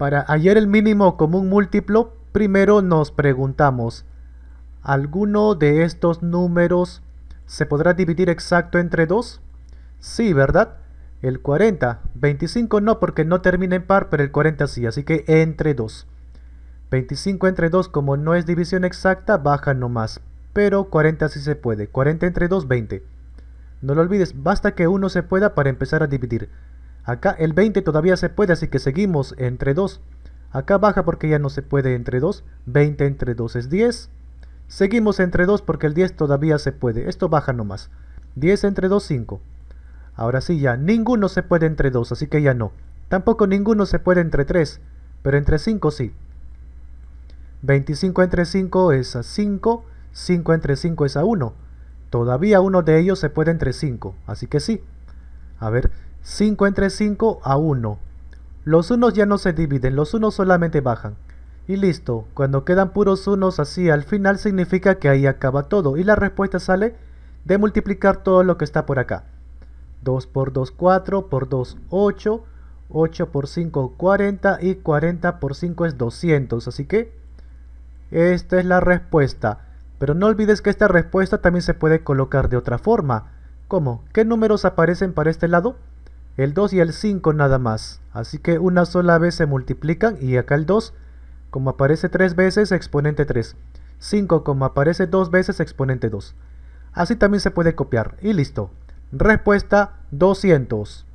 Para hallar el mínimo común múltiplo, primero nos preguntamos, ¿alguno de estos números se podrá dividir exacto entre 2? Sí, ¿verdad? El 40, 25 no porque no termina en par, pero el 40 sí, así que entre 2. 25 entre 2 como no es división exacta, baja nomás, pero 40 sí se puede, 40 entre 2, 20. No lo olvides, basta que uno se pueda para empezar a dividir. Acá el 20 todavía se puede, así que seguimos entre 2. Acá baja porque ya no se puede entre 2. 20 entre 2 es 10. Seguimos entre 2 porque el 10 todavía se puede. Esto baja nomás. 10 entre 2, 5. Ahora sí ya, ninguno se puede entre 2, así que ya no. Tampoco ninguno se puede entre 3, pero entre 5 sí. 25 entre 5 es a 5, 5 entre 5 es a 1. Todavía uno de ellos se puede entre 5, así que sí. A ver, 5 entre 5 a 1. Los unos ya no se dividen, los unos solamente bajan. Y listo, cuando quedan puros unos así al final significa que ahí acaba todo y la respuesta sale de multiplicar todo lo que está por acá. 2 por 2, 4, por 2, 8, 8 por 5, 40 y 40 por 5 es 200, así que esta es la respuesta. Pero no olvides que esta respuesta también se puede colocar de otra forma. ¿Cómo? ¿Qué números aparecen para este lado? el 2 y el 5 nada más. Así que una sola vez se multiplican y acá el 2, como aparece 3 veces, exponente 3. 5 como aparece 2 veces, exponente 2. Así también se puede copiar. Y listo. Respuesta 200.